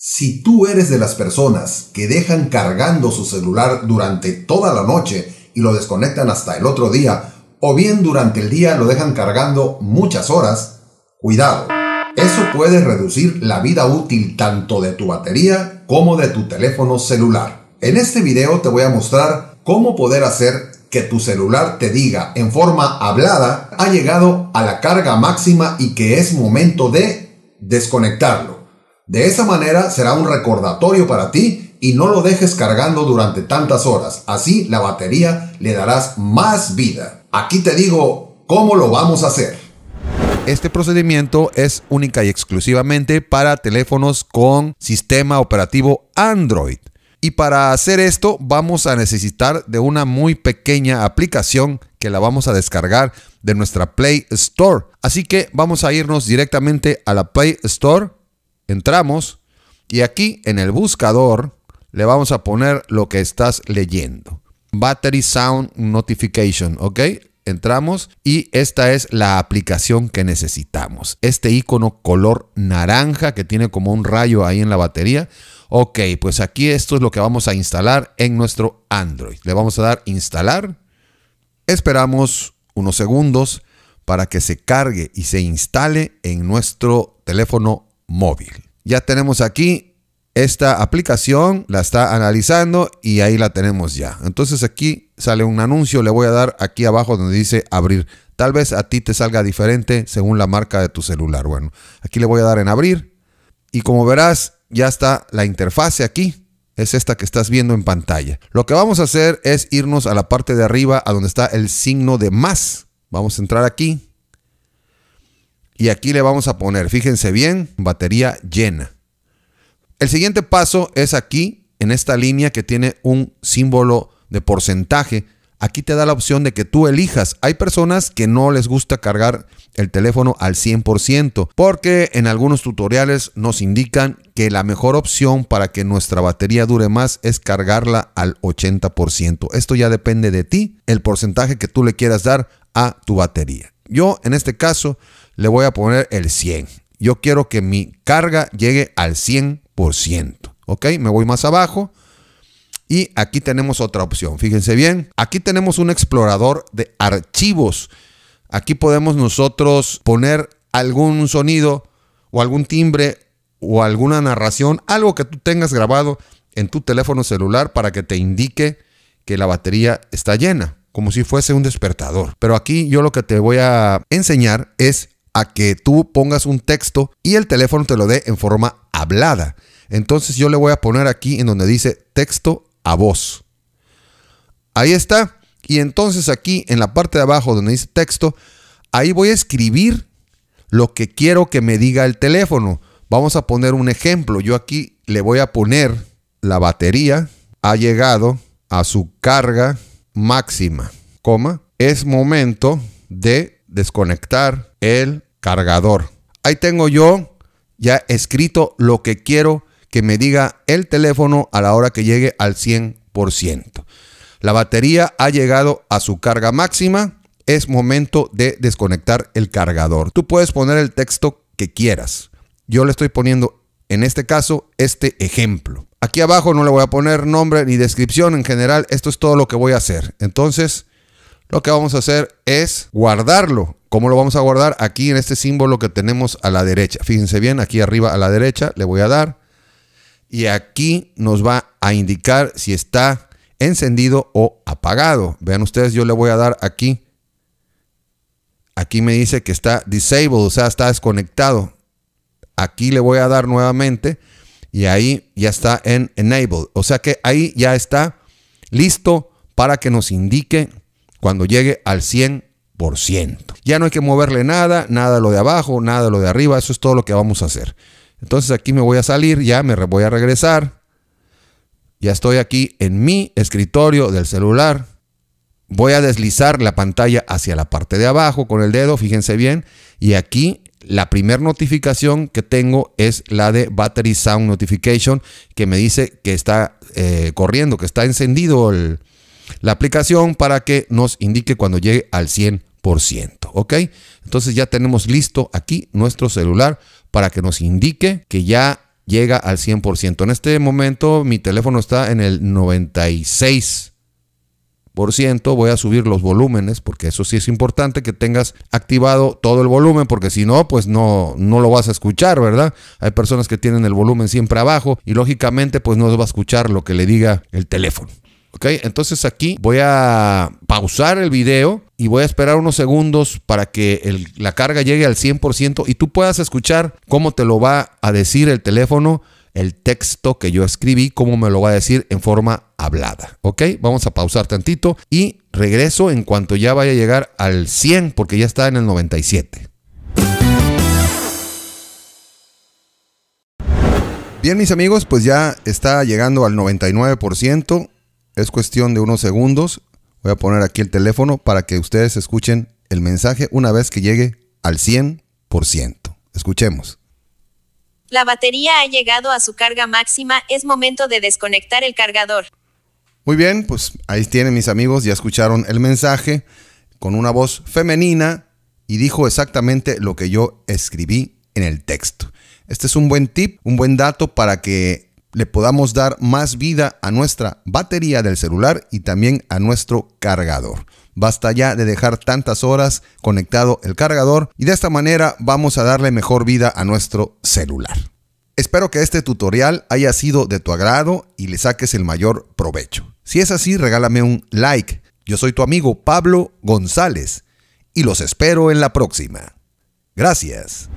Si tú eres de las personas que dejan cargando su celular durante toda la noche y lo desconectan hasta el otro día, o bien durante el día lo dejan cargando muchas horas, cuidado. Eso puede reducir la vida útil tanto de tu batería como de tu teléfono celular. En este video te voy a mostrar cómo poder hacer que tu celular te diga en forma hablada ha llegado a la carga máxima y que es momento de desconectarlo. De esa manera será un recordatorio para ti y no lo dejes cargando durante tantas horas. Así la batería le darás más vida. Aquí te digo cómo lo vamos a hacer. Este procedimiento es única y exclusivamente para teléfonos con sistema operativo Android. Y para hacer esto vamos a necesitar de una muy pequeña aplicación que la vamos a descargar de nuestra Play Store. Así que vamos a irnos directamente a la Play Store entramos y aquí en el buscador le vamos a poner lo que estás leyendo. Battery Sound Notification, ¿ok? Entramos y esta es la aplicación que necesitamos. Este icono color naranja que tiene como un rayo ahí en la batería. Ok, pues aquí esto es lo que vamos a instalar en nuestro Android. Le vamos a dar instalar. Esperamos unos segundos para que se cargue y se instale en nuestro teléfono móvil. Ya tenemos aquí esta aplicación, la está analizando y ahí la tenemos ya. Entonces aquí sale un anuncio, le voy a dar aquí abajo donde dice abrir. Tal vez a ti te salga diferente según la marca de tu celular. Bueno, aquí le voy a dar en abrir y como verás ya está la interfase aquí. Es esta que estás viendo en pantalla. Lo que vamos a hacer es irnos a la parte de arriba a donde está el signo de más. Vamos a entrar aquí y aquí le vamos a poner, fíjense bien, batería llena. El siguiente paso es aquí, en esta línea que tiene un símbolo de porcentaje. Aquí te da la opción de que tú elijas. Hay personas que no les gusta cargar el teléfono al 100% porque en algunos tutoriales nos indican que la mejor opción para que nuestra batería dure más es cargarla al 80%. Esto ya depende de ti, el porcentaje que tú le quieras dar a tu batería. Yo en este caso le voy a poner el 100. Yo quiero que mi carga llegue al 100%. ¿Ok? Me voy más abajo. Y aquí tenemos otra opción. Fíjense bien. Aquí tenemos un explorador de archivos. Aquí podemos nosotros poner algún sonido o algún timbre o alguna narración, algo que tú tengas grabado en tu teléfono celular para que te indique que la batería está llena, como si fuese un despertador. Pero aquí yo lo que te voy a enseñar es a que tú pongas un texto y el teléfono te lo dé en forma hablada. Entonces yo le voy a poner aquí en donde dice texto a voz. Ahí está. Y entonces aquí en la parte de abajo donde dice texto, ahí voy a escribir lo que quiero que me diga el teléfono. Vamos a poner un ejemplo. Yo aquí le voy a poner la batería ha llegado a su carga máxima, es momento de desconectar el cargador. Ahí tengo yo ya escrito lo que quiero que me diga el teléfono a la hora que llegue al 100%. La batería ha llegado a su carga máxima. Es momento de desconectar el cargador. Tú puedes poner el texto que quieras. Yo le estoy poniendo, en este caso, este ejemplo. Aquí abajo no le voy a poner nombre ni descripción en general. Esto es todo lo que voy a hacer. Entonces, lo que vamos a hacer es guardarlo. ¿Cómo lo vamos a guardar? Aquí en este símbolo que tenemos a la derecha. Fíjense bien, aquí arriba a la derecha le voy a dar. Y aquí nos va a indicar si está encendido o apagado. Vean ustedes, yo le voy a dar aquí. Aquí me dice que está disabled, o sea, está desconectado. Aquí le voy a dar nuevamente y ahí ya está en enabled. O sea que ahí ya está listo para que nos indique cuando llegue al 100%. Ya no hay que moverle nada, nada lo de abajo, nada lo de arriba, eso es todo lo que vamos a hacer. Entonces aquí me voy a salir, ya me voy a regresar. Ya estoy aquí en mi escritorio del celular. Voy a deslizar la pantalla hacia la parte de abajo con el dedo, fíjense bien. Y aquí la primera notificación que tengo es la de Battery Sound Notification, que me dice que está eh, corriendo, que está encendido el, la aplicación para que nos indique cuando llegue al 100%. ¿Ok? Entonces ya tenemos listo aquí nuestro celular para que nos indique que ya llega al 100%. En este momento mi teléfono está en el 96%. Voy a subir los volúmenes porque eso sí es importante que tengas activado todo el volumen porque si no, pues no, no lo vas a escuchar, ¿verdad? Hay personas que tienen el volumen siempre abajo y lógicamente pues no va a escuchar lo que le diga el teléfono. ¿Ok? Entonces aquí voy a pausar el video y voy a esperar unos segundos para que la carga llegue al 100% y tú puedas escuchar cómo te lo va a decir el teléfono, el texto que yo escribí, cómo me lo va a decir en forma hablada. ¿Ok? Vamos a pausar tantito y regreso en cuanto ya vaya a llegar al 100 porque ya está en el 97. Bien mis amigos, pues ya está llegando al 99%. Es cuestión de unos segundos. Voy a poner aquí el teléfono para que ustedes escuchen el mensaje una vez que llegue al 100%. Escuchemos. La batería ha llegado a su carga máxima, es momento de desconectar el cargador. Muy bien, pues ahí tienen mis amigos, ya escucharon el mensaje con una voz femenina y dijo exactamente lo que yo escribí en el texto. Este es un buen tip, un buen dato para que le podamos dar más vida a nuestra batería del celular y también a nuestro cargador. Basta ya de dejar tantas horas conectado el cargador y de esta manera vamos a darle mejor vida a nuestro celular. Espero que este tutorial haya sido de tu agrado y le saques el mayor provecho. Si es así, regálame un like. Yo soy tu amigo Pablo González y los espero en la próxima. Gracias.